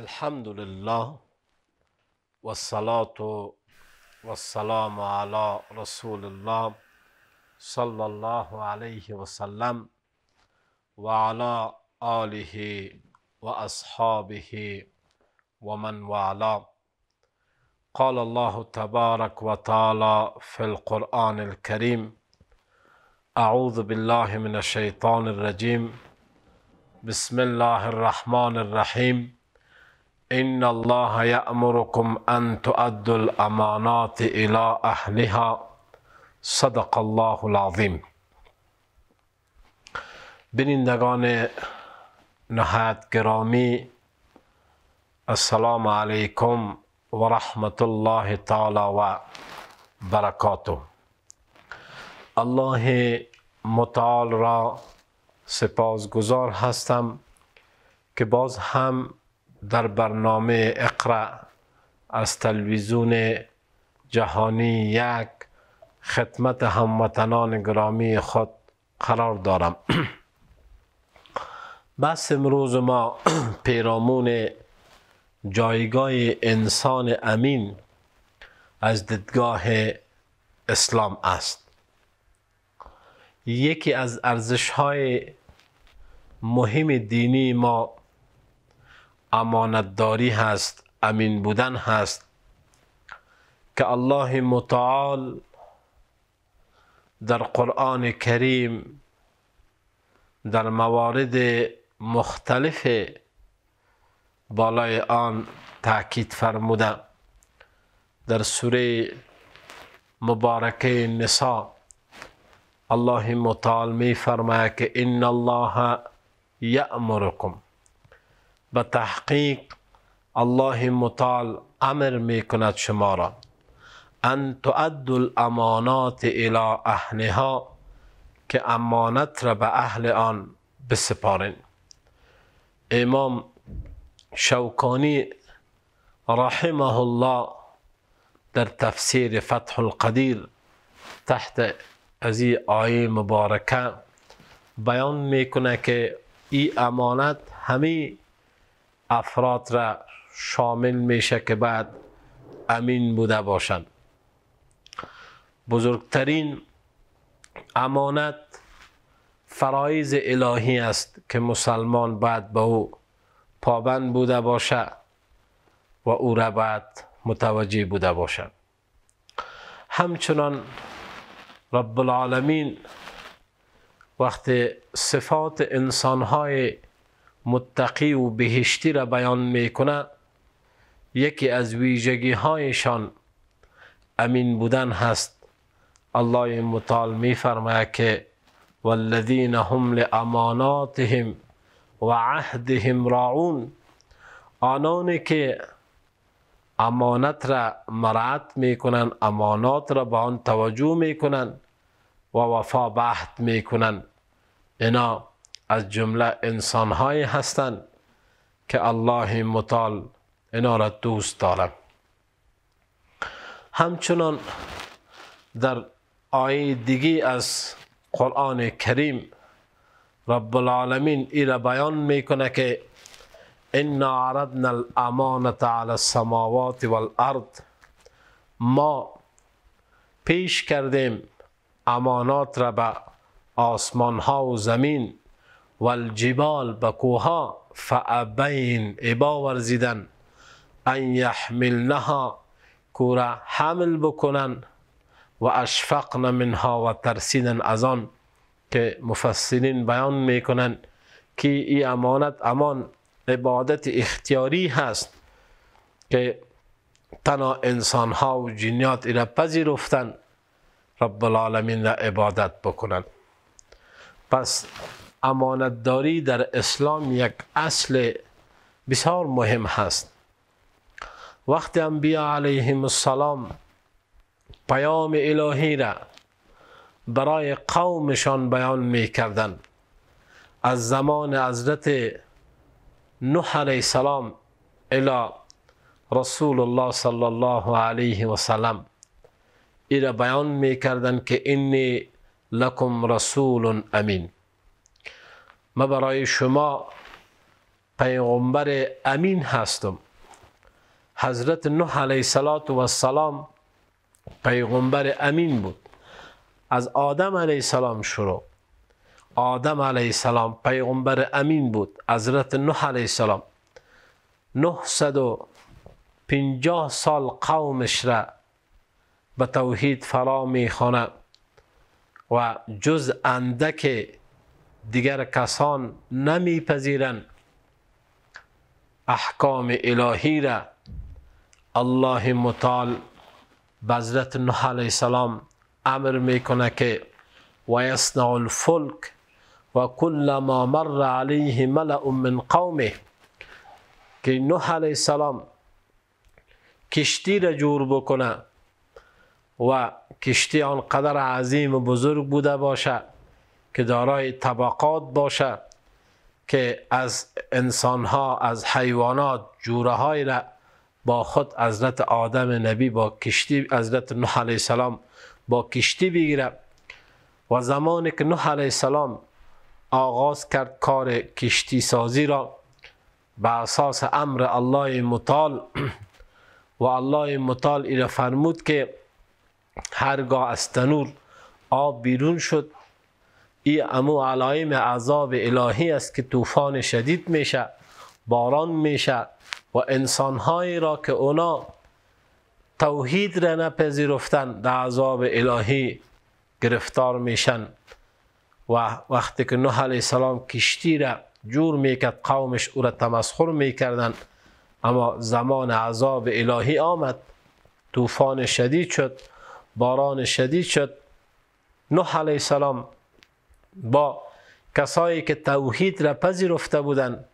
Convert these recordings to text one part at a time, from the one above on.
الحمد لله والصلاة والسلام على رسول الله صلى الله عليه وسلم وعلى آله وأصحابه ومن والاه قال الله تبارك وتعالى في القرآن الكريم أعوذ بالله من الشيطان الرجيم بسم الله الرحمن الرحيم إن الله يأمركم أن تؤدوا الأمانات إلى أهلها صدق الله العظیم بینندگان نهایت گرامی السلام علیکم و رحمت الله تعالی و برکاته الله متعال را سپاسگزار هستم که باز هم در برنامه اقرا از تلویزیون جهانی یک خدمت هموطنان گرامی خود قرار دارم بس امروز ما پیرامون جایگاه انسان امین از دیدگاه اسلام است یکی از ارزش های مهم دینی ما امانتداری هست امین بودن هست که الله متعال در قرآن کریم در موارد مختلف بالای آن تاکید فرموده در سوره مبارکه نساء الله متعال می فرماید که ان الله یأمرکم به تحقیق الله متعال امر می کند شما را ان تؤدوا الامانات الى اهلها که امانت را به اهل آن بسپارین امام شوکانی رحمه الله در تفسیر فتح القدیر تحت از این آیه مبارکه بیان میکنه که این امانت همه افراد را شامل میشه که بعد امین بوده باشند بزرگترین امانت فرایز الهی است که مسلمان باید به او پابند بوده باشه و او را باید متوجه بوده باشد همچنان رب العالمین وقتی صفات انسانهای متقی و بهشتی را بیان میکنه یکی از ویژگی هایشان امین بودن هست الله متعال میفرماید که والذین هم لاماناتهم و عهدهم راعون آنانی که امانت را مرعت میکنن امانات را به آن توجه میکنن و وفا به عهد میکنن اینا از جمله انسان هستند که الله مطال اینا دوست دارم همچنان در آیه دیگی از قرآن کریم رب العالمین ای را بیان میکنه که انا عرضنا الامانت علی السماوات والارض ما پیش کردیم امانات را به آسمان ها و زمین والجبال بكوها فأبين إبا ورزيدن أن يحملنها كورا حمل بکنن و منها وترسيدن أزان از آن که مفسرین كي میکنن امانت امان عبادة اختياري هست كي تنا انسان ها و جنيات إلى پذیرفتن رب العالمين را عبادت بکنن پس امانتداری در اسلام یک اصل بسیار مهم هست وقتی انبیاء علیهم السلام پیام الهی را برای قومشان بیان می کردن. از زمان حضرت نوح علیه السلام الی رسول الله صلی الله علیه و سلم را بیان می کردن که اینی لکم رسول امین ما برای شما پیغمبر امین هستم حضرت نوح علیه و السلام پیغمبر امین بود از آدم علیه السلام شروع آدم علیه السلام پیغمبر امین بود حضرت نوح علیه السلام 950 سال قومش را به توحید فرا میخوانه و جز اندک دیگر کسان نمیپذیرند احکام الهی را الله متعال بزرت نوح علیه السلام امر میکنه که ویسنع الفلک و ما مر علیه ملع من قومه که نوح علیه السلام کشتی را جور بکنه و کشتی آنقدر عظیم و بزرگ بوده باشد. که دارای طبقات باشه که از انسانها از حیوانات جوره های را با خود حضرت آدم نبی با کشتی حضرت نوح علیه السلام با کشتی بگیره و زمانی که نوح علیه السلام آغاز کرد کار کشتی سازی را به اساس امر الله مطال و الله مطال ایره فرمود که هرگاه از تنور آب بیرون شد ای امو علایم عذاب الهی است که طوفان شدید میشه باران میشه و انسانهایی را که اونا توحید را نپذیرفتن در عذاب الهی گرفتار میشن و وقتی که نوح علیه السلام کشتی را جور میکرد قومش او را تمسخر میکردن اما زمان عذاب الهی آمد طوفان شدید شد باران شدید شد نوح علیه السلام با کسایی که توحید را پذیرفته بودند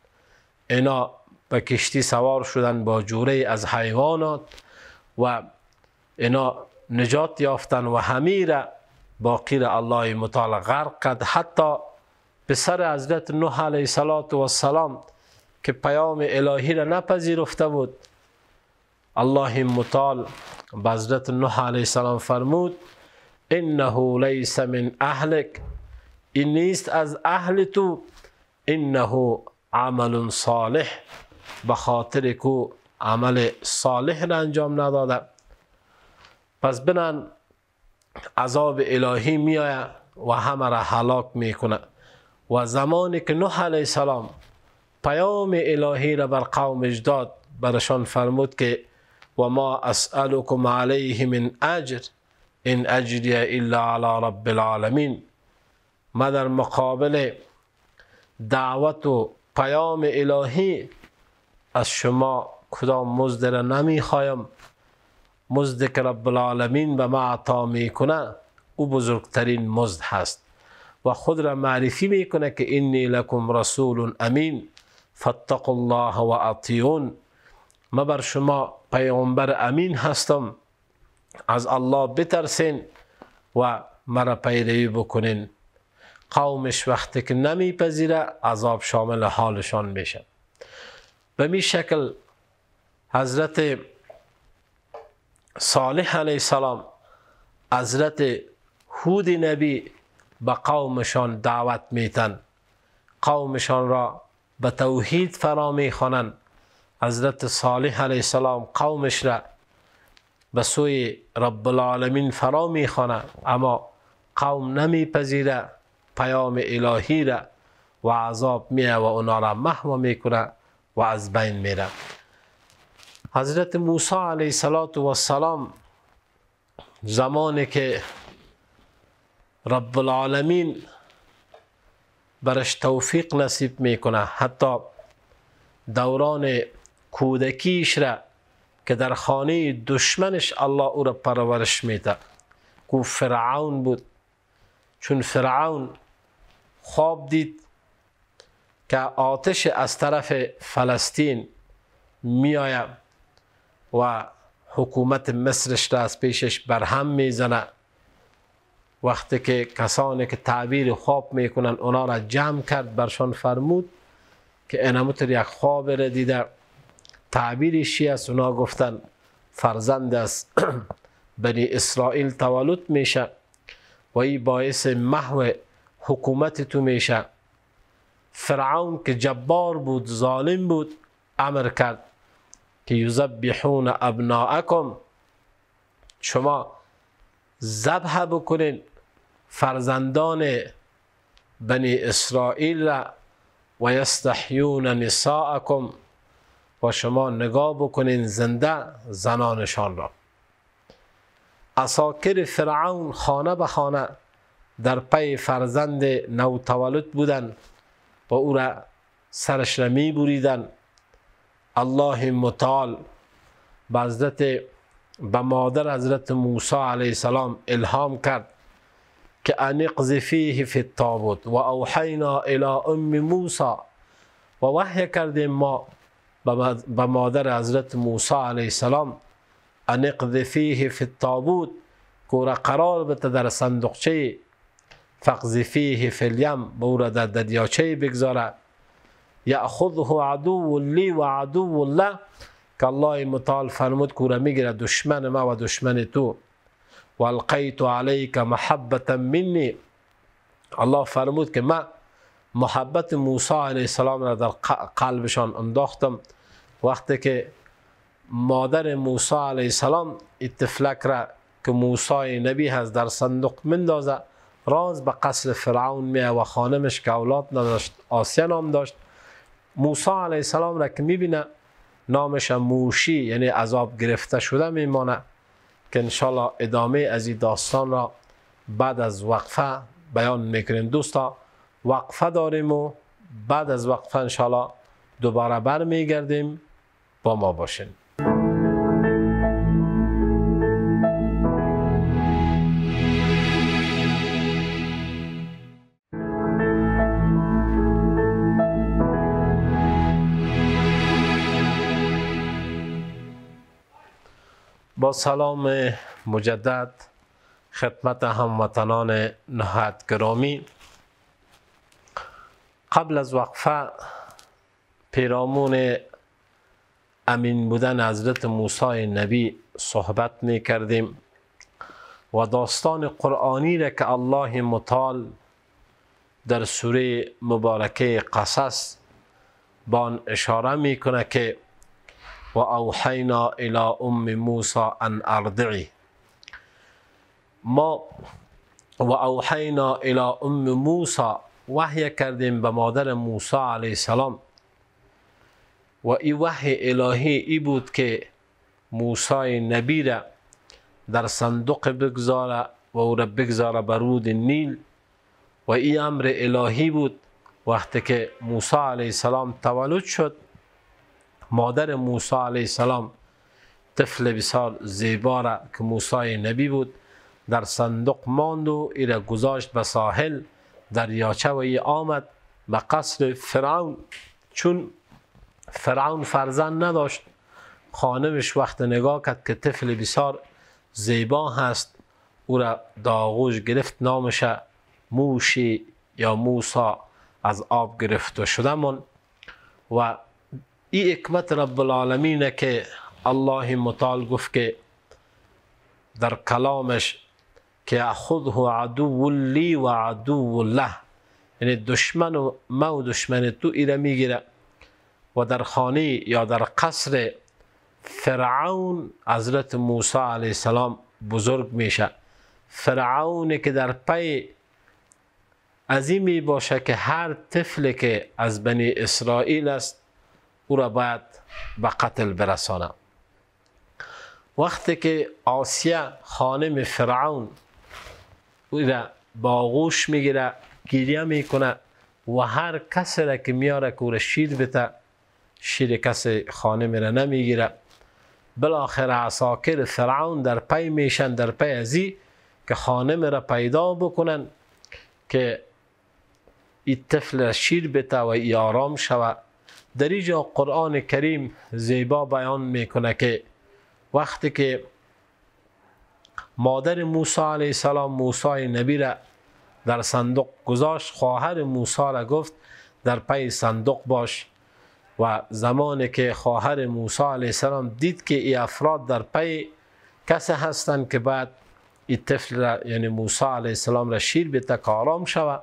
اینا به کشتی سوار شدند با جوره از حیوانات و اینا نجات یافتند و همی باقی را الله متعال غرق کرد حتی سر حضرت نوح علیه السلام که پیام الهی را نپذیرفته بود الله متعال به حضرت نوح علیه السلام فرمود انه لیس من اهلک i نیست از اهل تو انه عمل صالح به خاطر کو عمل صالح را انجام نداده پس بنان عذاب الهی می آید و همه را هلاک میکنه و زمانی که نوح علیه السلام پیام الهی را بر قوم اجداد برشان فرمود که و ما اسألكم علیه من اجر این اجری الا علی رب العالمین ما در مقابل دعوت و پیام الهی از شما کدام مزد را نمیخوایم مزد که رب العالمین به ما عطا میکنه او بزرگترین مزد هست و خود را معرفی میکنه که اینی لکم رسول امین فاتقوا الله و اطیون ما بر شما پیامبر امین هستم از الله بترسین و مرا پیروی بکنین قومش وقتی که نمیپذیره عذاب شامل حالشان میشه به می شکل حضرت صالح علیه السلام حضرت هود نبی به قومشان دعوت میتن قومشان را به توحید فرا میخوانند حضرت صالح علیه السلام قومش را به سوی رب العالمین فرا میخوانه اما قوم نمیپذیره پیام الهی را و عذاب میه و اونا را محو میکنه و از بین میره حضرت موسی علیه صلات و سلام زمانی که رب العالمین برش توفیق نصیب میکنه حتی دوران کودکیش را که در خانه دشمنش الله او را پرورش میده کو فرعون بود چون فرعون خواب دید که آتش از طرف فلسطین میآید و حکومت مصرش را از پیشش برهم میزنه وقتی که کسانی که تعبیر خواب میکنن اونا را جمع کرد برشان فرمود که اینموتر یک خواب را دیده تعبیر شی است اونا گفتن فرزند از بنی اسرائیل تولد میشه و این باعث محو حکومت تو میشه فرعون که جبار بود ظالم بود امر کرد که یذبحون ابناءکم شما ذبح بکنید فرزندان بنی اسرائیل و یستحیون نساءکم و شما نگاه بکنین زنده زنانشان را اساکر فرعون خانه به خانه در پی فرزند نوتولد بودن و او را سرش را می بریدن الله متعال به مادر حضرت موسی علیه السلام الهام کرد که انقذ فیه فی التابوت و اوحینا الی ام موسی و وحی کردیم ما به مادر حضرت موسی علیه السلام انقذ فیه فی التابوت قرار بده در صندوقچه فقذفیه فی الیم مورد در دیاچه بگذارد یأخذه عدو لی و عدو له که الله متعال فرمود که را میگیره دشمن ما و دشمن تو و القیت علیک محبتا منی الله فرمود که ما محبت موسی علیه السلام را در قلبشان انداختم وقتی که مادر موسی علیه السلام اتفلک را که موسی نبی هست در صندوق مندازه راز به قصر فرعون میه و خانمش که اولاد نداشت آسیا نام داشت موسی علیه السلام را که میبینه نامش موشی یعنی عذاب گرفته شده میمانه که انشالله ادامه از این داستان را بعد از وقفه بیان میکنیم دوستا وقفه داریم و بعد از وقفه انشالله دوباره برمیگردیم با ما باشین با سلام مجدد خدمت هموطنان نهایت گرامی قبل از وقفه پیرامون امین بودن حضرت موسی نبی صحبت می کردیم و داستان قرآنی را که الله مطال در سوره مبارکه قصص بان اشاره می میکنه که وأوحينا إلى أم موسى أن أرضعي ما وأوحينا إلى أم موسى وحي کردیم بمادر موسى عليه السلام و این وحی الهی ای بود که در صندوق بگذار و او را بگذار بر رود نیل و این امر الهی بود وقتی که موسی علیه السلام تولد شد مادر موسی علیه السلام طفل بسیار زیبا را که موسی نبی بود در صندوق ماند و ای گذاشت به ساحل یاچه و ای آمد به قصر فرعون چون فرعون فرزند نداشت خانمش وقت نگاه کرد که طفل بسیار زیبا هست او را داغوش گرفت نامش موشی یا موسا از آب گرفته من و این حکمت رب العالمینه که الله مطال گفت که در کلامش که و عدو لی و عدو له یعنی دشمن و ما و دشمن تو ایره میگیره و در خانه یا در قصر فرعون حضرت موسی علیه السلام بزرگ میشه فرعون که در پی عظیمی باشه که هر طفل که از بنی اسرائیل است او را باید به قتل برسانم وقتی که آسیه خانم فرعون او را با آغوش میگیره گریه میکنه و هر کسی را که میاره که او را شیر بته شیر کسی خانم را نمیگیره بالاخره عساکر فرعون در پی میشن در پی ازی که خانم را پیدا بکنن که این طفل شیر بته و ای آرام شوه در اینجا قرآن کریم زیبا بیان میکنه که وقتی که مادر موسی علیه السلام موسی نبی را در صندوق گذاشت خواهر موسی را گفت در پی صندوق باش و زمانی که خواهر موسی علیه السلام دید که ای افراد در پی کسی هستند که بعد این طفل را یعنی موسی علیه السلام را شیر به که آرام شود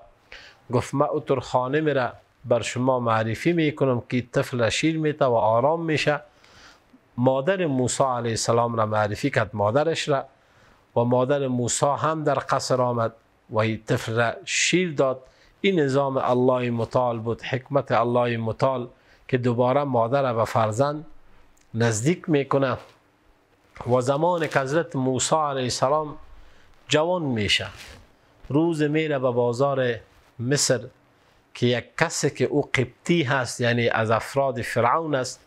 گفت ما اتر خانه میره بر شما معرفی میکنم که طفل شیر میته و آرام میشه مادر موسی علیه السلام را معرفی کرد مادرش را و مادر موسی هم در قصر آمد و این طفل را شیر داد این نظام الله مطال بود حکمت الله مطال که دوباره مادر و فرزند نزدیک میکنه و زمان که حضرت موسی علیه السلام جوان میشه روز میره به بازار مصر که یک کسی که او قبطی هست یعنی از افراد فرعون است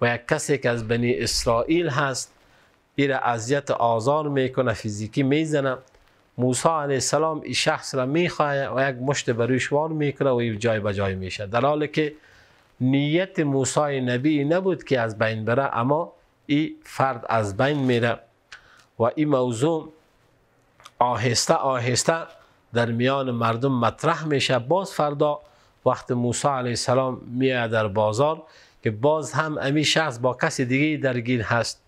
و یک کسی که از بنی اسرائیل هست ایره اذیت آزار میکنه فیزیکی میزنه موسی علیه السلام این شخص را میخواه و یک مشت بروش وار میکنه و این جای به جای میشه در حالی که نیت موسی نبی نبود که از بین بره اما این فرد از بین میره و این موضوع آهسته آهسته در میان مردم مطرح میشه باز فردا وقت موسی علیه السلام میاد در بازار که باز هم امی شخص با کسی دیگه درگیر هست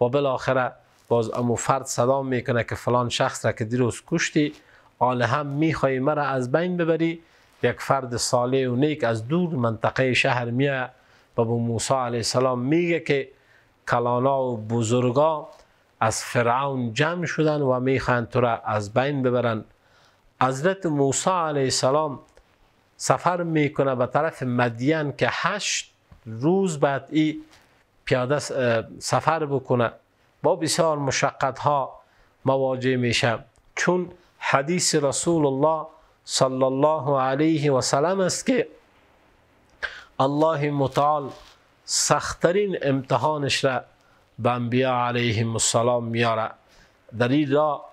و بالاخره باز امو فرد صدا میکنه که فلان شخص را که دیروز کشتی آل هم میخوای مرا از بین ببری یک فرد صالح و نیک از دور منطقه شهر میه و به موسی علیه السلام میگه که کلانا و بزرگا از فرعون جمع شدن و میخوان تو را از بین ببرن حضرت موسی علیه السلام سفر میکنه به طرف مدین که هشت روز بعد ای پیاده سفر بکنه با بسیار مشقت ها مواجه میشه چون حدیث رسول الله صلی الله علیه و سلم است که الله متعال سختترین امتحانش را به انبیاء علیهم السلام میاره در این را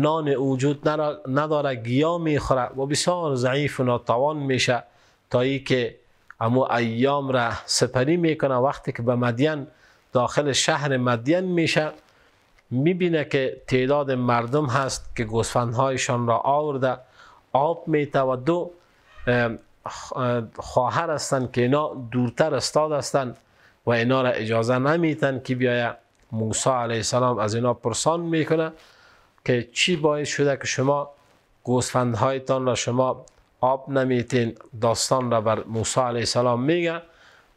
نان وجود نداره گیا میخوره و بسیار ضعیف و ناتوان میشه تا ای که امو ایام را سپری میکنه وقتی که به مدین داخل شهر مدین میشه میبینه که تعداد مردم هست که گوسفندهایشان را آورده آب میته و دو خواهر هستند که اینا دورتر استاد هستند و اینا را اجازه نمیتن که بیایه موسی علیه السلام از اینا پرسان میکنه که چی باعث شده که شما گوسفندهایتان را شما آب نمیتین داستان را بر موسی علیه السلام میگه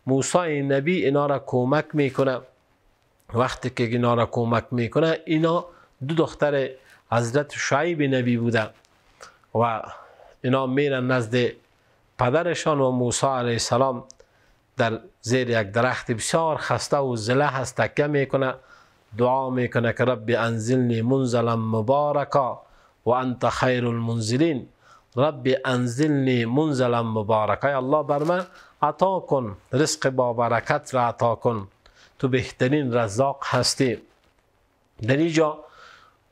موسی نبی اینا را کمک میکنه وقتی که اینا را کمک میکنه اینا دو دختر حضرت شعیب نبی بودن و اینا میرن نزد پدرشان و موسی علیه السلام در زیر یک درخت بسیار خسته و زله هست تکه میکنه دعا میکنه که رب انزلنی منزلا مبارکا و انت خیر المنزلین رب انزلنی منزلا مبارکا ای الله بر من عطا کن رزق با برکت را عطا کن تو بهترین رزاق هستی در اینجا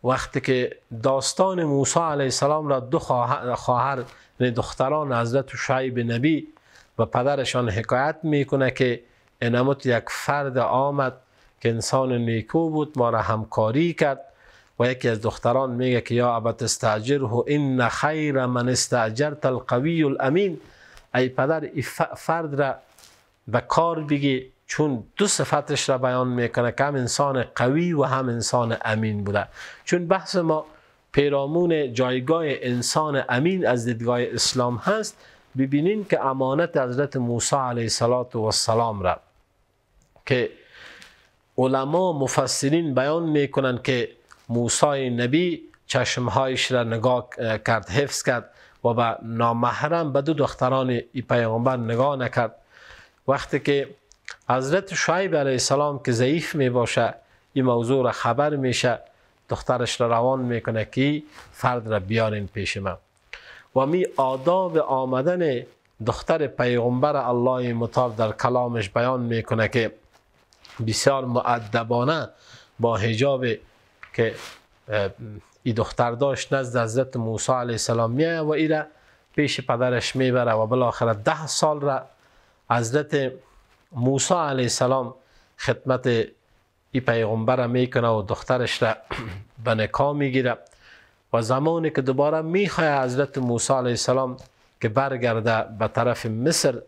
وقتی که داستان موسی علیه السلام را دو خواهر یعنی دختران حضرت شعیب نبی و پدرشان حکایت میکنه که انمت یک فرد آمد که انسان نیکو بود ما را همکاری کرد و یکی از دختران میگه که یا ابت استعجره این خیر من استعجرت القوی الامین ای پدر ای فرد را به کار بگی چون دو صفتش را بیان میکنه که هم انسان قوی و هم انسان امین بوده چون بحث ما پیرامون جایگاه انسان امین از دیدگاه اسلام هست ببینین که امانت حضرت موسی علیه السلام را که علما مفسرین بیان میکنند که موسی نبی چشمهایش را نگاه کرد حفظ کرد و به نامحرم به دو دختران پیامبر نگاه نکرد وقتی که حضرت شعیب علیه السلام که ضعیف می باشه این موضوع را خبر میشه دخترش را روان میکنه که فرد را بیارین پیش من و می آداب آمدن دختر پیغمبر الله مطاب در کلامش بیان میکنه که بسیار معدبانه با حجاب که ای دختر داشت نزد حضرت موسی علیه السلام میه و ای پیش پدرش میبره و بالاخره ده سال را حضرت موسی علیه السلام خدمت ای پیغمبر میکنه و دخترش را به نکاح میگیره و زمانی که دوباره میخواه حضرت موسی علیه السلام که برگرده به طرف مصر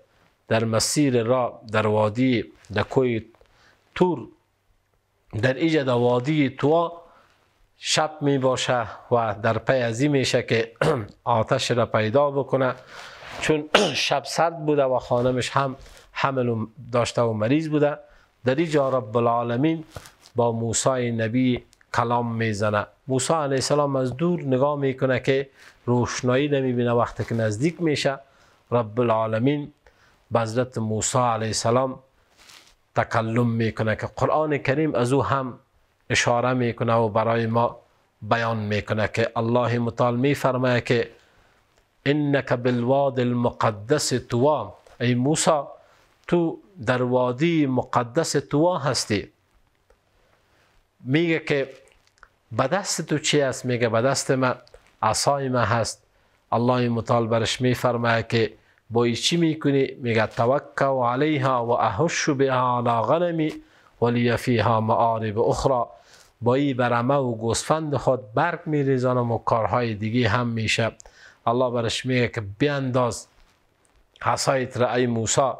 در مسیر را در وادی در کوی تور در ایجا در وادی توا شب می باشه و در پی ازی میشه که آتش را پیدا بکنه چون شب سرد بوده و خانمش هم حمل داشته و مریض بوده در اینجا رب العالمین با موسی نبی کلام میزنه موسی علیه السلام از دور نگاه میکنه که روشنایی نمیبینه وقتی که نزدیک میشه رب العالمین بزرت موسی علیه السلام تکلم میکنه که قرآن کریم از او هم اشاره میکنه و برای ما بیان میکنه که الله متعال میفرمایه که انک بالواد المقدس توا ای موسا تو در وادی مقدس توا هستی میگه که به دست تو چی است میگه بدست دست من عصای من هست الله متعال برش میفرمایه که چی میکنی میگه و علیها و اهش بها علا غنمی ولی فیها معارب اخری بایی برمه و گوسفند خود برگ میریزانم و کارهای دیگه هم میشه الله برش میگه که بینداز حسایت را ای موسی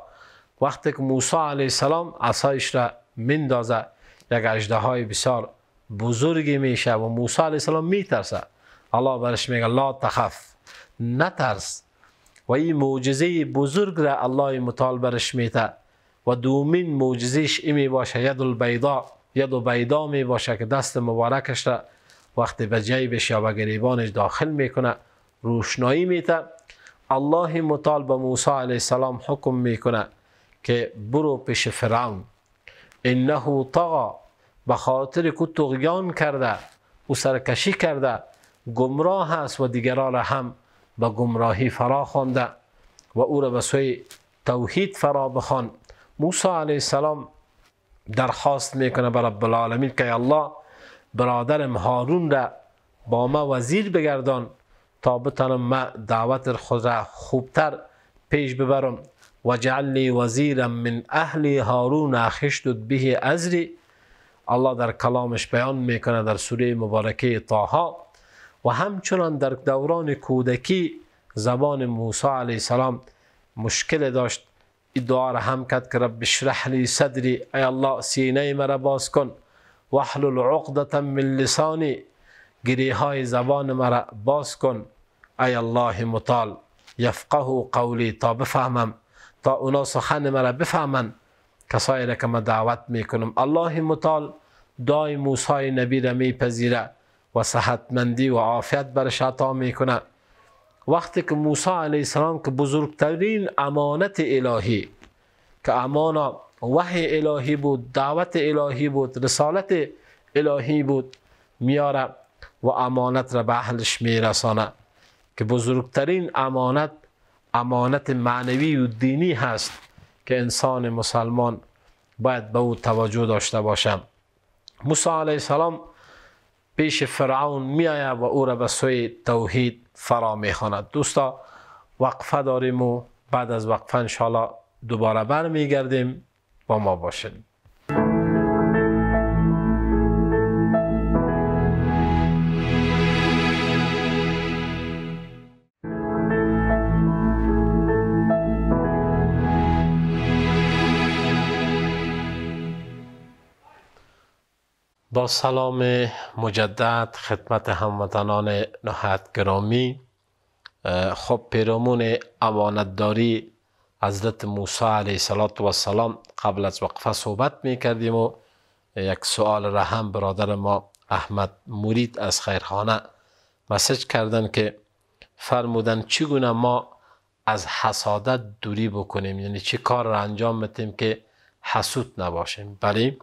وقتی که موسا علیه السلام حسایش را میندازه یک اجده های بسیار بزرگی میشه و موسا علیه السلام میترسه الله برش میگه لا تخف نترس و این معجزه بزرگ را الله مطال برش میته و دومین معجزش امی باشه ید البیضا ید بیدا می باشه که دست مبارکش را وقتی به جیبش یا به گریبانش داخل میکنه روشنایی میته الله مطالبه به موسی علیه السلام حکم میکنه که برو پیش فرعون انه طغا به خاطر که تغیان کرده او سرکشی کرده گمراه است و دیگران هم به گمراهی فرا خوانده و او را به سوی توحید فرا بخوان موسی علیه السلام درخواست میکنه به رب العالمین که الله برادرم هارون را با ما وزیر بگردان تا بتانم ما دعوت خود را خوبتر پیش ببرم و جعلی وزیرم من اهل هارون خشدد به ازری الله در کلامش بیان میکنه در سوره مبارکه طه و همچنان در دوران کودکی زبان موسی علیه السلام مشکل داشت دعا را هم کرد که رب لی صدری ای الله سینه مرا باز کن وحل العقدت من لسانی گریه های زبان مرا باز کن ای الله مطال یفقه قولی تا بفهمم تا اونا سخن مرا بفهمن کسایی را که من دعوت میکنم الله مطال دای موسی نبی را میپذیره و صحتمندی و عافیت برش عطا میکنه وقتی که موسی علیه السلام که بزرگترین امانت الهی که امانا وحی الهی بود دعوت الهی بود رسالت الهی بود میاره و امانت را به اهلش میرسانه که بزرگترین امانت امانت معنوی و دینی هست که انسان مسلمان باید به او توجه داشته باشم موسی علیه السلام پیش فرعون می آید و او را به سوی توحید فرا می خاند دوستا وقفه داریم و بعد از وقفه انشاءالله دوباره بر می گردیم با ما باشید با سلام مجدد خدمت هموطنان نهایت گرامی خب پیرامون امانتداری حضرت موسی علیه صلات و سلام قبل از وقفه صحبت می کردیم و یک سوال رحم برادر ما احمد مورید از خیرخانه مسج کردن که فرمودن چگونه ما از حسادت دوری بکنیم یعنی چه کار را انجام متیم که حسود نباشیم بلیم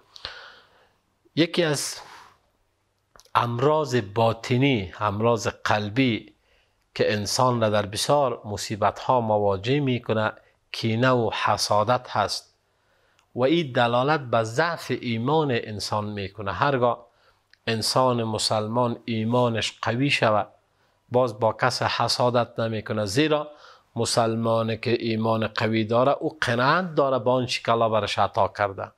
یکی از امراض باطنی امراض قلبی که انسان را در بسیار مصیبت ها مواجه میکنه کینه و حسادت هست و این دلالت به ضعف ایمان انسان میکنه هرگاه انسان مسلمان ایمانش قوی شود باز با کس حسادت نمیکنه زیرا مسلمان که ایمان قوی داره او قناعت داره با آنچه که الله برش عطا کرده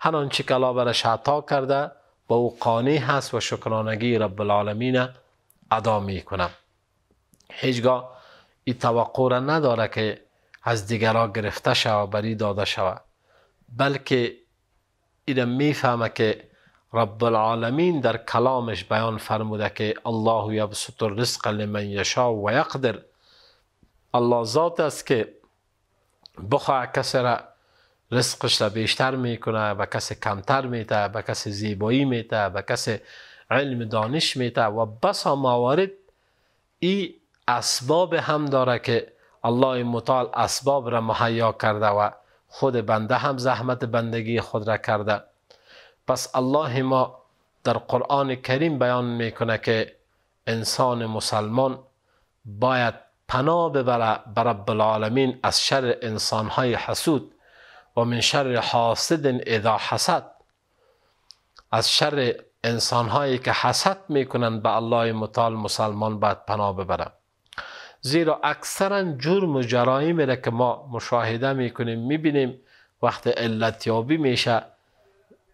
هر آنچه که برش عطا کرده با او قانع هست و شکرانگی رب العالمین ادا کنم. هیچگاه این توقع را نداره که از دیگرا گرفته شود و بری داده شود بلکه این میفهمه که رب العالمین در کلامش بیان فرموده که الله یبسط الرزق لمن یشاء و یقدر الله ذات است که بخواه کسی رزقش را بیشتر میکنه به کسی کمتر میته به کسی زیبایی میته به کسی علم دانش میته و بسا موارد ای اسباب هم داره که الله مطال اسباب را مهیا کرده و خود بنده هم زحمت بندگی خود را کرده پس الله ما در قرآن کریم بیان میکنه که انسان مسلمان باید پناه ببره بر رب العالمین از شر انسانهای حسود و من شر حاسد اذا حسد از شر انسان هایی که حسد میکنند به الله متعال مسلمان باید پناه ببرم. زیرا اکثرا جرم و جرایمی را که ما مشاهده میکنیم میبینیم وقت علتیابی میشه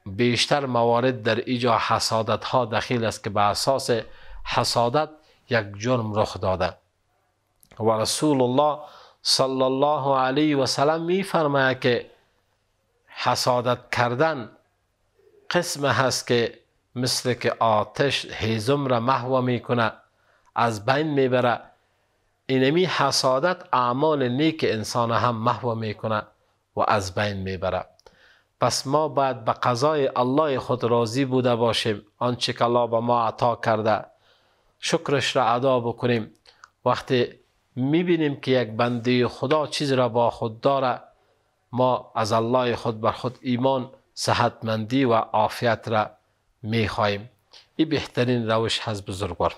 بیشتر موارد در ایجا حسادت ها دخیل است که به اساس حسادت یک جرم رخ داده و رسول الله صلی الله علیه و سلم میفرماید که حسادت کردن قسم هست که مثل که آتش هیزم را محو میکنه از بین میبره اینمی حسادت اعمال نیک انسان هم محو میکنه و از بین میبره پس ما باید به قضای الله خود راضی بوده باشیم آنچه که الله به ما عطا کرده شکرش را ادا بکنیم وقتی می بینیم که یک بنده خدا چیز را با خود داره ما از الله خود بر خود ایمان صحتمندی و عافیت را می خواهیم این بهترین روش هست بزرگوار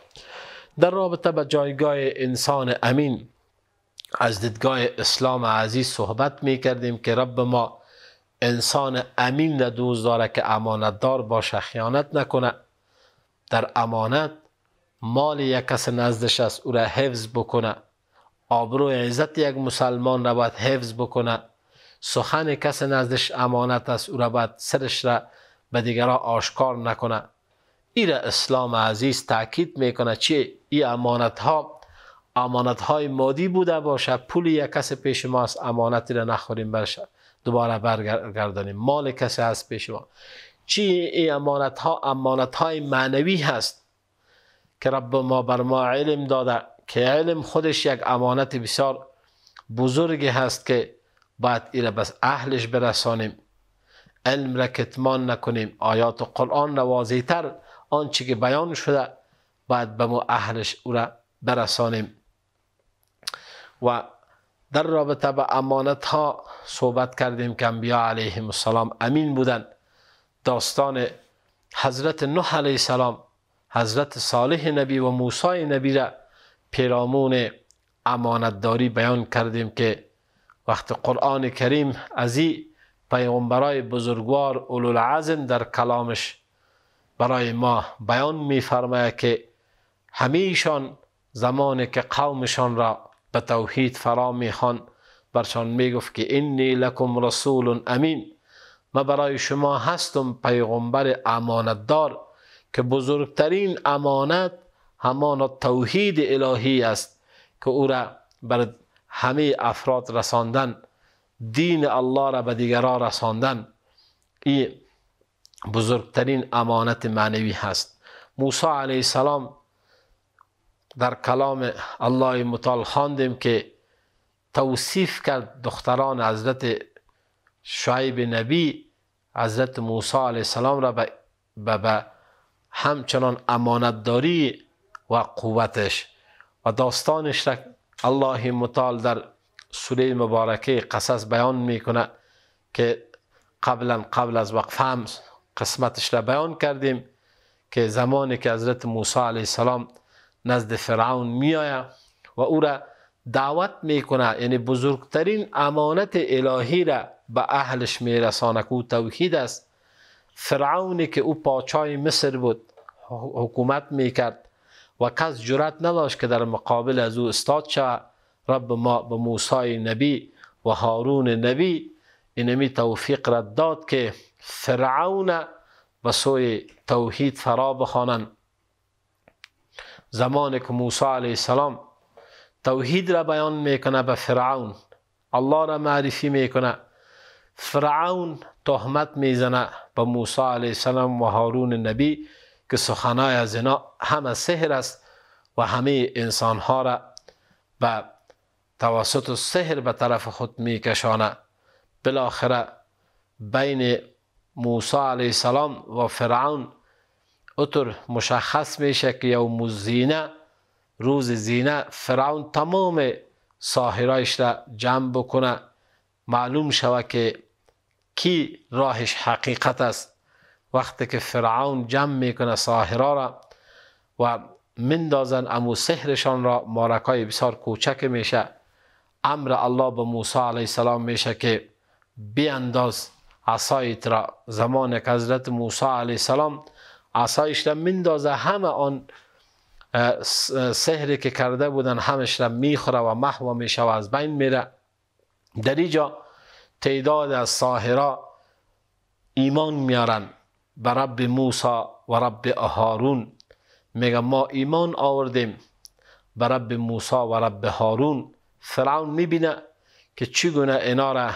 در رابطه به جایگاه انسان امین از دیدگاه اسلام عزیز صحبت می کردیم که رب ما انسان امین را دوست داره که امانتدار باشه خیانت نکنه در امانت مال یک کس نزدش است او را حفظ بکنه آبرو عزت یک مسلمان را باید حفظ بکنه سخن کسی نزدش امانت است او را باید سرش را به دیگران آشکار نکنه ای را اسلام عزیز تاکید میکنه چه ای امانت ها امانت های مادی بوده باشه پول یک کس پیش ما امانتی را نخوریم برش دوباره برگردانیم مال کسی هست پیش ما چی ای امانت ها امانت های معنوی هست که رب ما بر ما علم داده که علم خودش یک امانت بسیار بزرگی هست که باید ایره بس اهلش برسانیم علم را کتمان نکنیم آیات و قرآن را واضح تر آنچه که بیان شده باید به ما اهلش او را برسانیم و در رابطه به امانت ها صحبت کردیم که بیا علیهم السلام امین بودن داستان حضرت نوح علیه السلام حضرت صالح نبی و موسی نبی را پیرامون امانتداری بیان کردیم که وقتی قرآن کریم از این پیامبرای بزرگوار اولوالعزم در کلامش برای ما بیان میفرماید که همیشان زمانی که قومشان را به توحید فرا میخوان برشان میگفت که انی لکم رسول امین ما برای شما هستم پیغمبر امانتدار که بزرگترین امانت همان توحید الهی است که او را بر همه افراد رساندن دین الله را به دیگران رساندن این بزرگترین امانت معنوی هست موسی علیه السلام در کلام الله متعال خواندیم که توصیف کرد دختران حضرت شعیب نبی حضرت موسی علیه السلام را به به همچنان امانتداری و قوتش و داستانش را الله مطال در سوره مبارکه قصص بیان میکنه که قبلا قبل از وقف هم قسمتش را بیان کردیم که زمانی که حضرت موسی علیه السلام نزد فرعون میآید و او را دعوت میکنه یعنی بزرگترین امانت الهی را به اهلش میرسانه که او توحید است فرعونی که او پاچای مصر بود حکومت میکرد و کس جرات نداشت که در مقابل از او استاد شد رب ما به موسی نبی و هارون نبی اینمی توفیق را داد که فرعون به سوی توحید فرا بخوانند زمان که موسی علیه السلام توحید را بیان میکنه به فرعون الله را معرفی میکنه فرعون تهمت میزنه به موسی علیه السلام و هارون نبی که سخنای از اینا همه سحر است و همه انسان ها را به توسط سحر به طرف خود می کشانه بالاخره بین موسی علیه السلام و فرعون اطور مشخص میشه که یوم زینه روز زینه فرعون تمام ساهرایش را جمع بکنه معلوم شوه که کی راهش حقیقت است وقتی که فرعون جمع میکنه ساهرا را و مندازن امو سحرشان را مارکای بسیار کوچک میشه امر الله به موسی علیه السلام میشه که بیانداز عصایت را زمان که حضرت موسی علیه السلام عصایش را مندازه همه آن سحری که کرده بودن همش را میخوره و محو میشه و از بین میره در اینجا تعداد از ساهرا ایمان میارن به رب موسی و رب هارون میگه ما ایمان آوردیم به رب موسی و رب هارون فرعون میبینه که چگونه اینا را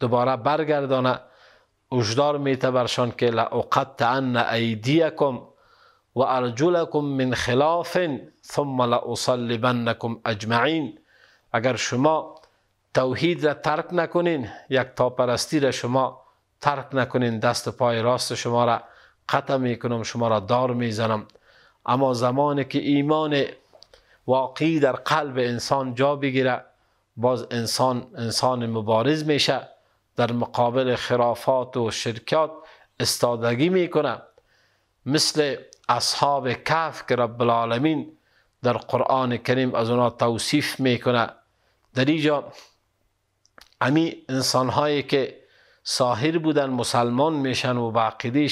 دوباره برگردانه اجدار میته برشان که لعقدتعن ایدیکم و ارجلکم من خلاف ثم لأصلبنکم اجمعین اگر شما توحید را ترک نکنین یک تاپرستی را شما ترک نکنین دست و پای راست شما را قطع می کنم شما را دار می زنم اما زمانی که ایمان واقعی در قلب انسان جا بگیره باز انسان انسان مبارز میشه در مقابل خرافات و شرکات استادگی میکنه مثل اصحاب کف که رب العالمین در قرآن کریم از اونا توصیف میکنه در اینجا امی انسان هایی که ساهر بودن مسلمان میشن و به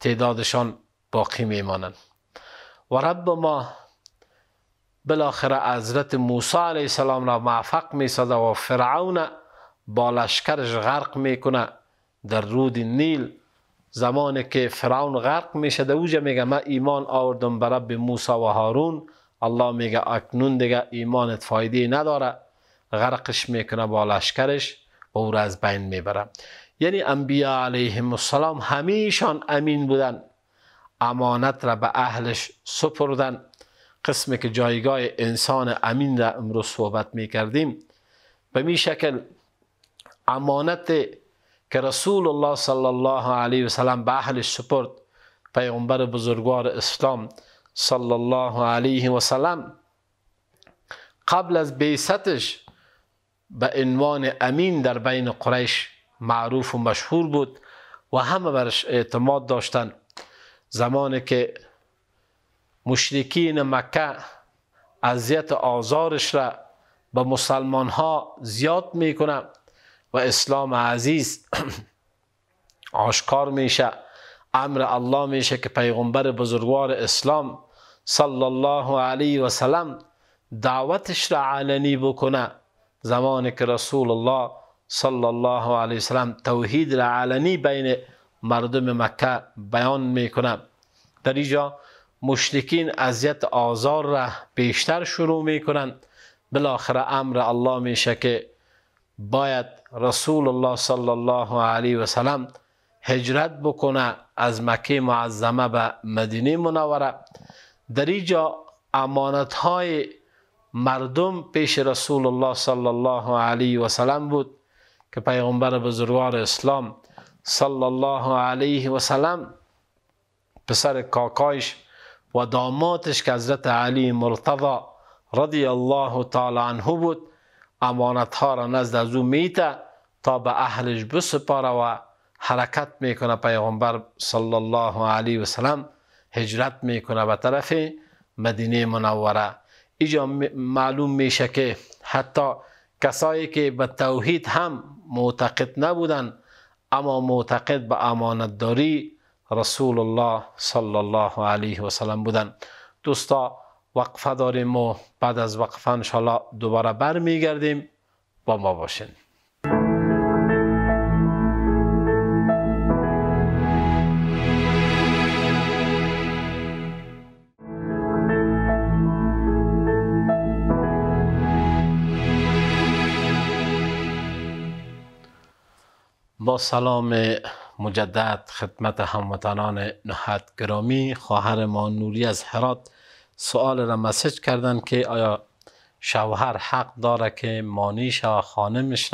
تعدادشان باقی میمانن و رب ما بالاخره حضرت موسی علیه السلام را موفق میسازه و فرعون با لشکرش غرق میکنه در رود نیل زمانی که فرعون غرق میشه در اوجه میگه من ایمان آوردم به رب موسی و هارون الله میگه اکنون دیگه ایمانت فایده نداره غرقش میکنه با لشکرش و را از بین میبرم یعنی انبیا علیهم السلام همیشان امین بودن امانت را به اهلش سپردن قسم که جایگاه انسان امین را امروز صحبت کردیم به می شکل امانت که رسول الله صلی الله علیه و سلام به اهلش سپرد پیامبر بزرگوار اسلام صلی الله علیه و سلام قبل از بیستش به عنوان امین در بین قریش معروف و مشهور بود و همه برش اعتماد داشتن زمانی که مشرکین مکه اذیت آزارش را به مسلمان ها زیاد میکنه و اسلام عزیز آشکار میشه امر الله میشه که پیغمبر بزرگوار اسلام صلی الله علیه و سلم دعوتش را علنی بکنه زمانی که رسول الله صلی الله علیه وسلم توحید را علنی بین مردم مکه بیان میکنند در اینجا مشرکین اذیت آزار را بیشتر شروع میکنند بالاخره امر الله میشه که باید رسول الله صلی الله علیه وسلم هجرت بکنه از مکه معظمه به مدینه منوره در اینجا امانت های مردم پیش رسول الله صلی الله علیه و سلم بود که پیغمبر بزرگوار اسلام صلی الله علیه و سلم پسر کاکایش و داماتش که حضرت علی مرتضا رضی الله تعالی عنه بود امانت را نزد از او میته تا به اهلش بسپاره و حرکت میکنه پیغمبر صلی الله علیه و سلم هجرت میکنه به طرف مدینه منوره ایجا معلوم میشه که حتی کسایی که به توحید هم معتقد نبودن اما معتقد به امانتداری رسول الله صلی الله علیه و سلم بودن دوستا وقفه داریم و بعد از وقفه انشاءالله دوباره برمیگردیم با ما باشین با سلام مجدد خدمت هموطنان نهت گرامی خواهر ما نوری از حرات سوال را مسج کردن که آیا شوهر حق داره که مانیش و خانمش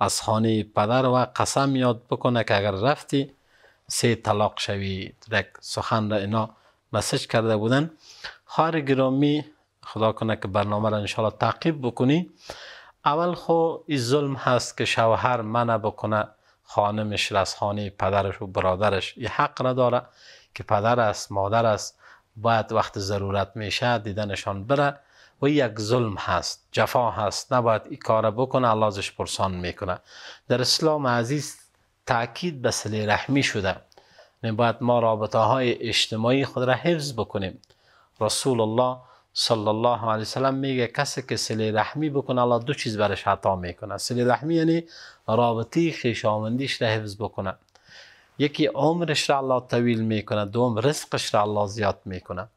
از خانه پدر و قسم یاد بکنه که اگر رفتی سه طلاق شوی سخن را اینا مسج کرده بودن خواهر گرامی خدا کنه که برنامه را انشاءالله تعقیب بکنی اول خو این ظلم هست که شوهر منع بکنه خانمش را پدرش و برادرش یه حق نداره که پدر است مادر است باید وقت ضرورت میشه دیدنشان بره و یک ظلم هست جفا هست نباید این کار بکنه الله ازش پرسان میکنه در اسلام عزیز تاکید به سلی رحمی شده باید ما رابطه های اجتماعی خود را حفظ بکنیم رسول الله صلی الله علیه وسلم میگه کسی که سلی رحمی بکنه الله دو چیز برش عطا میکنه سلی رحمی یعنی رابطی خیشاوندیش را حفظ بکنه یکی عمرش را الله طویل میکنه دوم رزقش را الله زیاد میکنه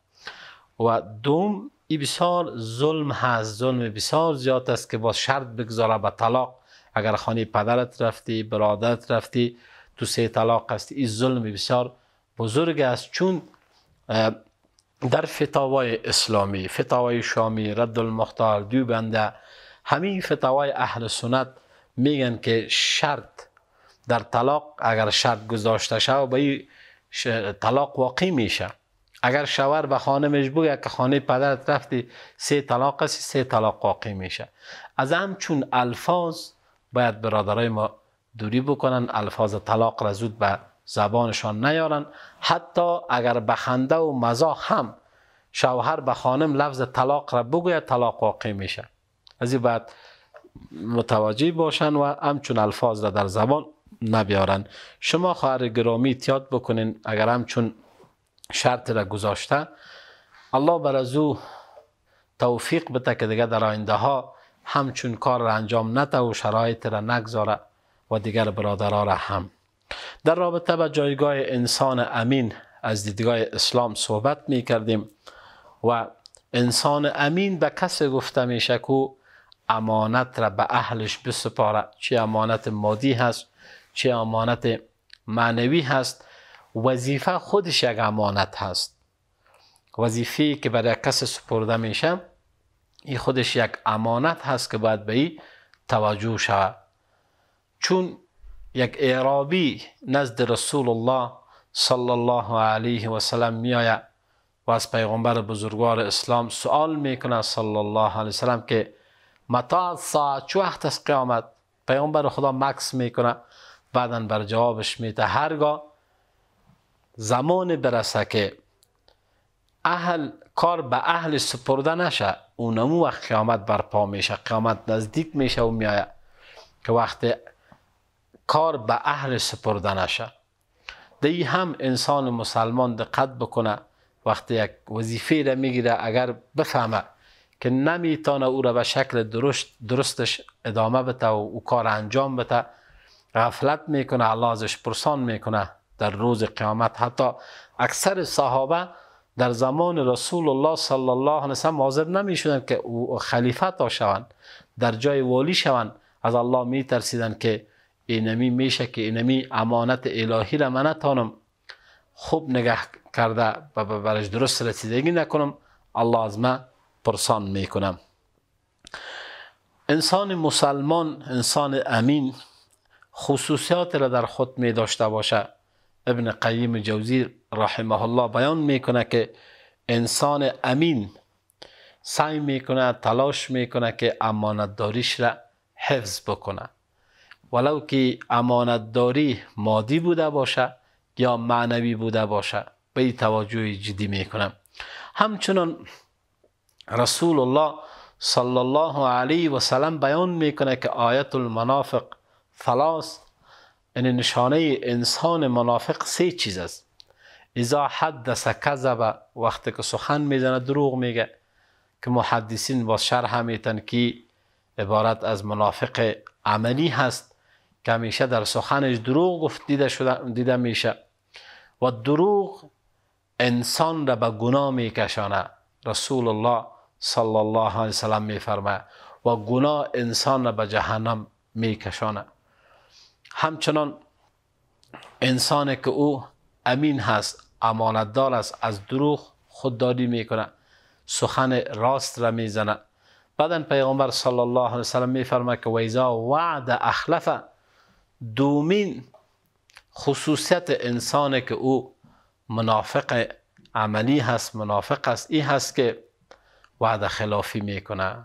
و دوم ای بسار ظلم هست ظلم بسیار زیاد است که با شرط بگذاره به طلاق اگر خانه پدرت رفتی برادرت رفتی تو سه طلاق است این ظلم بسیار بزرگ است چون در فتاوای اسلامی فتاوای شامی رد المختار دو بنده همین فتاوای اهل سنت میگن که شرط در طلاق اگر شرط گذاشته شد به طلاق واقع میشه اگر شوهر به خانمش بگه که خانه پدرت رفتی سه طلاق است سه طلاق واقع میشه از همچون الفاظ باید برادرای ما دوری بکنن الفاظ طلاق را زود به زبانشان نیارن حتی اگر بخنده و مزاح هم شوهر به خانم لفظ طلاق را بگوید طلاق واقع میشه از این بعد متوجه باشن و همچون الفاظ را در زبان نبیارن شما خواهر گرامی اتیاد بکنین اگر همچون شرط را گذاشته الله بر از او توفیق بده که دیگه در آینده ها همچون کار را انجام نده و شرایط را نگذاره و دیگر برادرها را هم در رابطه با جایگاه انسان امین از دیدگاه اسلام صحبت می کردیم و انسان امین به کسی گفته می که امانت را به اهلش بسپاره چه امانت مادی هست چه امانت معنوی هست وظیفه خودش یک امانت هست وظیفه که برای کس سپرده میشه این خودش یک امانت هست که باید به ای توجه شود چون یک اعرابی نزد رسول الله صلی الله علیه و سلم می و از پیغمبر بزرگوار اسلام سوال میکنه صلی الله علیه و سلم که متا ساعت چه وقت است قیامت پیغمبر خدا مکس میکنه بعدا بر جوابش میده هرگاه زمان برسه که اهل کار به اهل سپرده نشه اونمو وقت قیامت برپا میشه قیامت نزدیک میشه و میآید که وقت کار به اهل سپرده نشه دی هم انسان مسلمان دقت بکنه وقتی یک وظیفه را میگیره اگر بفهمه که نمیتانه او را به شکل درست درستش ادامه بده و او کار انجام بده غفلت میکنه الله ازش پرسان میکنه در روز قیامت حتی اکثر صحابه در زمان رسول الله صلی الله علیه وسلم حاضر نمیشوند که او خلیفه تا شوند در جای والی شوند از الله میترسیدن که اینمی میشه که اینمی امانت الهی را من نتانم خوب نگه کرده و برش درست رسیدگی نکنم الله از من پرسان میکنم انسان مسلمان انسان امین خصوصیات را در خود می داشته باشه ابن قیم جوزی رحمه الله بیان میکنه که انسان امین سعی میکنه تلاش میکنه که داریش را حفظ بکنه ولو که امانتداری مادی بوده باشه یا معنوی بوده باشه به این توجه جدی میکنم همچنان رسول الله صلی الله علیه و سلم بیان میکنه که آیت المنافق ثلاث این یعنی نشانه انسان منافق سه چیز است حد حدث کذب وقتی که سخن میزنه دروغ میگه که محدثین با شرح میتن که عبارت از منافق عملی هست که همیشه در سخنش دروغ گفت دیده, شده دیده میشه و دروغ انسان را به گناه میکشانه رسول الله صلی الله علیه وسلم میفرمه و گناه انسان را به جهنم میکشانه همچنان انسان که او امین هست امانتدار است از دروغ خودداری میکنه سخن راست را میزنه بعدن پیغمبر صلی الله علیه وسلم میفرمه که ویزا وعد اخلفه دومین خصوصیت انسانه که او منافق عملی هست منافق است این هست که وعده خلافی میکنه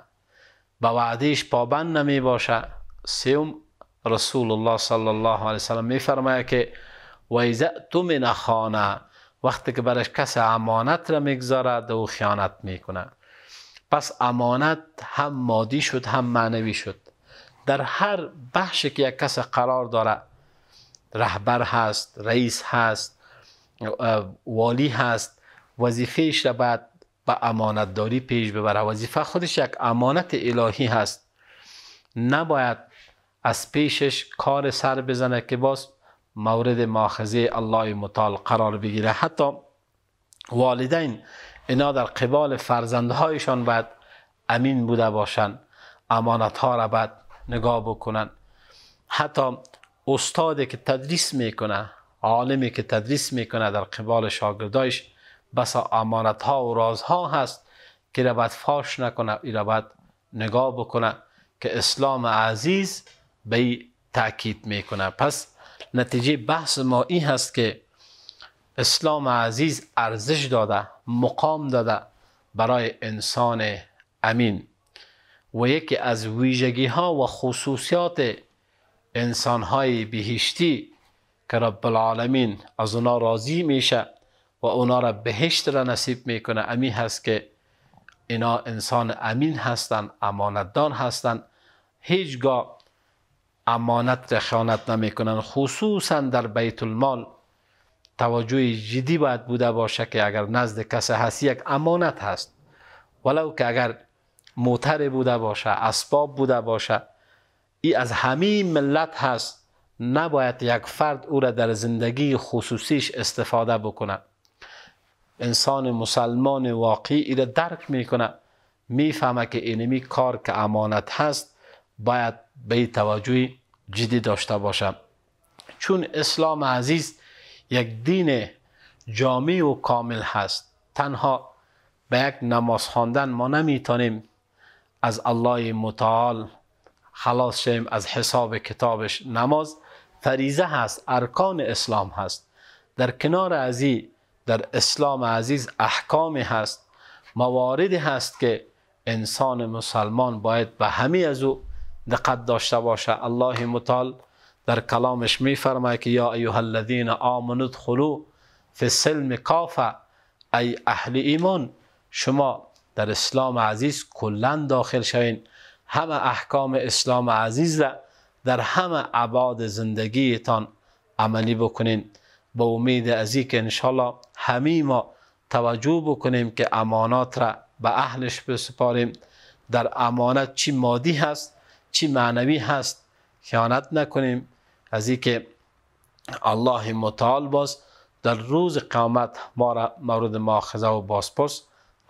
به وعدهش پابند نمی باشه سیوم رسول الله صلی الله علیه وسلم میفرمایه که ویزه تو من خانه وقتی که برش کس امانت را میگذارد او خیانت میکنه پس امانت هم مادی شد هم معنوی شد در هر بخشی که یک کس قرار داره رهبر هست رئیس هست والی هست وظیفهش را باید به داری پیش ببره وظیفه خودش یک امانت الهی هست نباید از پیشش کار سر بزنه که باز مورد ماخذه الله مطال قرار بگیره حتی والدین اینا در قبال فرزندهایشان باید امین بوده باشن امانت را باید نگاه بکنن حتی استادی که تدریس میکنه عالمی که تدریس میکنه در قبال شاگردایش بسا امانت ها و رازها هست که را باید فاش نکنه ای را باید نگاه بکنه که اسلام عزیز به ای تاکید میکنه پس نتیجه بحث ما این هست که اسلام عزیز ارزش داده مقام داده برای انسان امین و یکی از ویژگی ها و خصوصیات انسان های بهشتی که رب العالمین از اونا راضی میشه و اونا را بهشت را نصیب میکنه امی هست که اینا انسان امین هستند امانتدان هستند هیچگاه امانت خیانت نمیکنن خصوصا در بیت المال توجه جدی باید بوده باشه که اگر نزد کسی هست یک امانت هست ولو که اگر موتر بوده باشه اسباب بوده باشه ای از همه ملت هست نباید یک فرد او را در زندگی خصوصیش استفاده بکنه انسان مسلمان واقعی ای را درک میکنه میفهمه که اینمی کار که امانت هست باید به توجه جدی داشته باشه چون اسلام عزیز یک دین جامع و کامل هست تنها به یک نماز خواندن ما نمیتونیم از الله متعال خلاص شیم از حساب کتابش نماز فریزه هست ارکان اسلام هست در کنار ازی در اسلام عزیز احکامی هست مواردی هست که انسان مسلمان باید به همه از او دقت داشته باشه الله متعال در کلامش میفرمای که یا ایها الذین آمنوا ادخلوا فی السلم کافه ای اهل ایمان شما در اسلام عزیز کلا داخل شوین همه احکام اسلام عزیز را در همه عباد زندگیتان عملی بکنین با امید از که انشالله همی ما توجه بکنیم که امانات را به اهلش بسپاریم در امانت چی مادی هست چی معنوی هست خیانت نکنیم از که الله متعال باز در روز قیامت ما را مورد ماخذه و بازپرس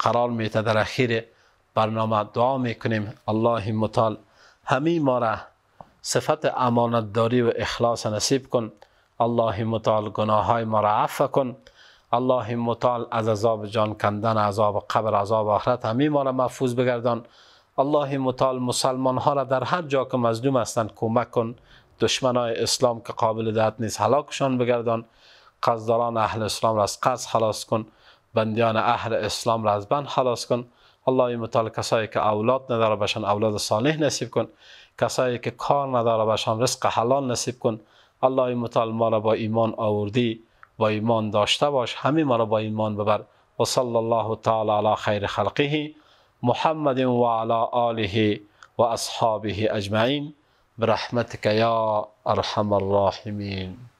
قرار میده در اخیر برنامه دعا میکنیم الله مطال همین ما را صفت امانتداری و اخلاص نصیب کن الله مطال گناه های ما را عفو کن الله مطال از عذاب جان کندن عذاب قبر عذاب آخرت همین ما را محفوظ بگردان الله مطال مسلمان ها را در هر جا که مظلوم هستند کمک کن های اسلام که قابل دهت نیست هلاکشان بگردان قصداران اهل اسلام را از قصد خلاص کن بندیان اهل اسلام را از بند خلاص کن الله مطال کسایی که اولاد نداره باشن اولاد صالح نصیب کن کسایی که کار نداره باشن رزق حلال نصیب کن الله متعال ما را با ایمان آوردی با ایمان داشته باش همه ما با ایمان ببر و صلی الله تعالی علی خیر خلقه محمد و علی آله و اصحابه اجمعین برحمتک یا ارحم الراحمین